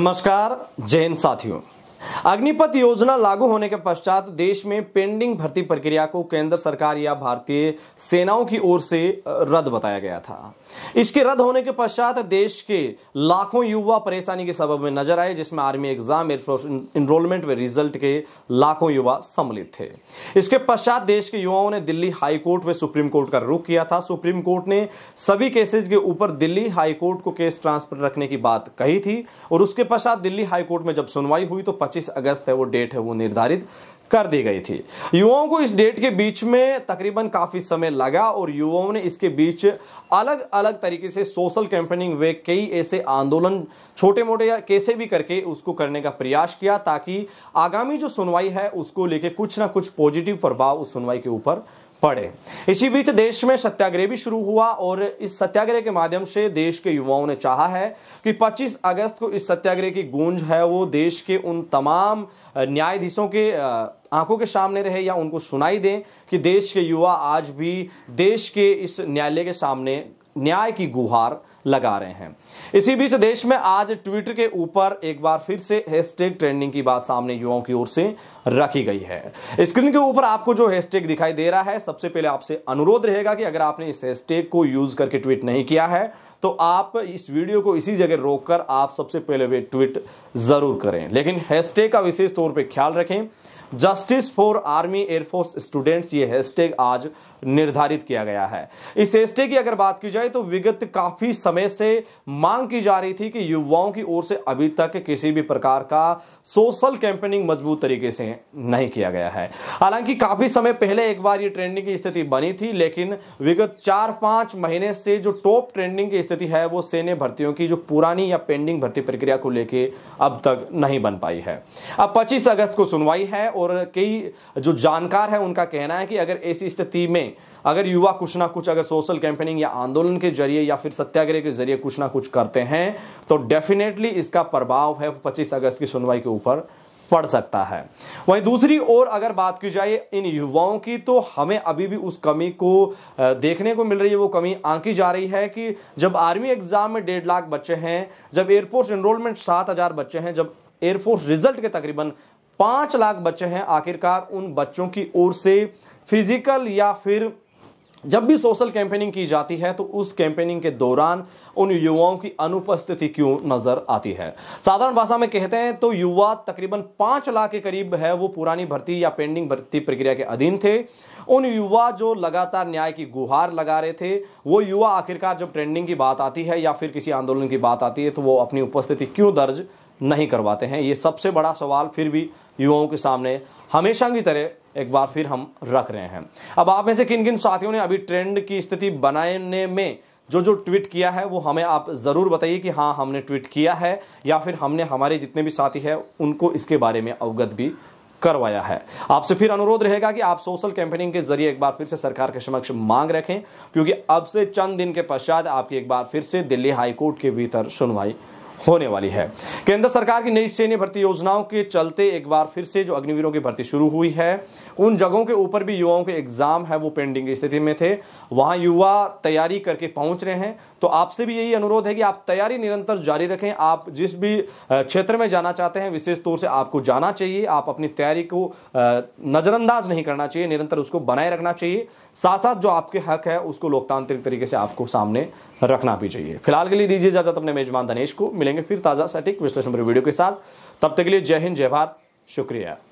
नमस्कार जैन साथियों अग्निपथ योजना लागू होने के पश्चात देश में पेंडिंग भर्ती प्रक्रिया को केंद्र सरकार या भारतीय सेनाओं की ओर से रद्द बताया गया था इसके रद्द होने के पश्चात देश के लाखों युवा परेशानी के सबब में नजर आए जिसमें आर्मी एग्जाम इनरोलमेंट में रिजल्ट के लाखों युवा सम्मिलित थे इसके पश्चात देश के युवाओं ने दिल्ली हाईकोर्ट में सुप्रीम कोर्ट का रुख किया था सुप्रीम कोर्ट ने सभी केसेज के ऊपर दिल्ली हाईकोर्ट को केस ट्रांसफर रखने की बात कही थी और उसके पश्चात दिल्ली हाईकोर्ट में जब सुनवाई हुई तो 25 अगस्त है वो डेट है वो निर्धारित कर दी गई थी युवाओं को इस डेट के बीच में तकरीबन काफ़ी समय लगा और युवाओं ने इसके बीच अलग अलग तरीके से सोशल कैंपेनिंग वे कई ऐसे आंदोलन छोटे मोटे या कैसे भी करके उसको करने का प्रयास किया ताकि आगामी जो सुनवाई है उसको लेके कुछ ना कुछ पॉजिटिव प्रभाव उस सुनवाई के ऊपर पड़े इसी बीच देश में सत्याग्रह भी शुरू हुआ और इस सत्याग्रह के माध्यम से देश के युवाओं ने चाहा है कि 25 अगस्त को इस सत्याग्रह की गूंज है वो देश के उन तमाम न्यायाधीशों के आंखों के सामने रहे या उनको सुनाई दें कि देश के युवा आज भी देश के इस न्यायालय के सामने न्याय की गुहार लगा रहे हैं इसी बीच देश में आज ट्विटर के ऊपर एक बार फिर से हैशटैग ट्रेंडिंग की बात सामने युवाओं की ओर से रखी गई है स्क्रीन के ऊपर आपको जो हैशटैग दिखाई दे रहा है सबसे पहले आपसे अनुरोध रहेगा कि अगर आपने इस हैशटैग को यूज करके ट्वीट नहीं किया है तो आप इस वीडियो को इसी जगह रोककर आप सबसे पहले वे ट्वीट जरूर करें लेकिन हैशटैग का विशेष तौर पर ख्याल रखें justice for army air force students ये हैशटैग आज निर्धारित किया गया है इस एसटे की अगर बात की जाए तो विगत काफी समय से मांग की जा रही थी कि युवाओं की ओर से अभी तक किसी भी प्रकार का सोशल कैंपेनिंग मजबूत तरीके से नहीं किया गया है हालांकि काफी समय पहले एक बार ये ट्रेंडिंग की स्थिति बनी थी लेकिन विगत चार पांच महीने से जो टॉप ट्रेंडिंग की स्थिति है वो सेने भर्तियों की जो पुरानी या पेंडिंग भर्ती प्रक्रिया को लेकर अब तक नहीं बन पाई है अब पच्चीस अगस्त को सुनवाई है और कई जो जानकार है उनका कहना है कि अगर ऐसी स्थिति में में अगर युवा कुछ ना कुछ अगर सोशल कैंपेनिंग या आंदोलन के जरिए या फिर सत्याग्रह के जरिए कुछ ना कुछ करते हैं तो डेफिनेटली इसका प्रभाव है पच्चीस अगस्त की सुनवाई के ऊपर पड़ सकता है वहीं दूसरी ओर अगर बात की जाए इन युवाओं की तो हमें अभी भी उस कमी को देखने को मिल रही है वो कमी आंकी जा रही है कि जब आर्मी एग्जाम में डेढ़ लाख बच्चे हैं जब एयरफोर्स एनरोलमेंट सात हजार बच्चे हैं जब एयरफोर्स रिजल्ट के तकरीबन पांच लाख बच्चे हैं आखिरकार उन बच्चों की ओर से फिजिकल या फिर जब भी सोशल कैंपेनिंग की जाती है तो उस कैंपेनिंग के दौरान उन युवाओं की अनुपस्थिति क्यों नजर आती है साधारण भाषा में कहते हैं तो युवा तकरीबन पांच लाख के करीब है वो पुरानी भर्ती या पेंडिंग भर्ती प्रक्रिया के अधीन थे उन युवा जो लगातार न्याय की गुहार लगा रहे थे वो युवा आखिरकार जब ट्रेंडिंग की बात आती है या फिर किसी आंदोलन की बात आती है तो वो अपनी उपस्थिति क्यों दर्ज नहीं करवाते हैं ये सबसे बड़ा सवाल फिर भी युवाओं के सामने हमेशा की तरह एक बार फिर हम रख रहे हैं अब आप में से किन किन साथियों ने अभी ट्रेंड की स्थिति बनाने में जो जो ट्वीट किया है वो हमें आप ज़रूर बताइए कि हाँ हमने ट्वीट किया है या फिर हमने हमारे जितने भी साथी हैं उनको इसके बारे में अवगत भी करवाया है आपसे फिर अनुरोध रहेगा कि आप सोशल कैंपेनिंग के जरिए एक बार फिर से सरकार के समक्ष मांग रखें क्योंकि अब से चंद दिन के पश्चात आपकी एक बार फिर से दिल्ली हाईकोर्ट के भीतर सुनवाई होने वाली है केंद्र सरकार की नई सैन्य भर्ती योजनाओं के चलते एक बार फिर से जो अग्निवीरों की भर्ती शुरू हुई है उन जगहों के ऊपर भी युवाओं के एग्जाम है वो पेंडिंग स्थिति में थे वहां युवा तैयारी करके पहुंच रहे हैं तो आपसे भी यही अनुरोध है कि आप तैयारी निरंतर जारी रखें आप जिस भी क्षेत्र में जाना चाहते हैं विशेष तौर से आपको जाना चाहिए आप अपनी तैयारी को नजरअंदाज नहीं करना चाहिए निरंतर उसको बनाए रखना चाहिए साथ साथ जो आपके हक है उसको लोकतांत्रिक तरीके से आपको सामने रखना भी चाहिए फिलहाल के लिए दीजिए इजाजत अपने मेजबान धनेश को मिलेंगे फिर ताज़ा सटीक विश्लेषण वीडियो के साथ तब तक के लिए जय हिंद जय भारत शुक्रिया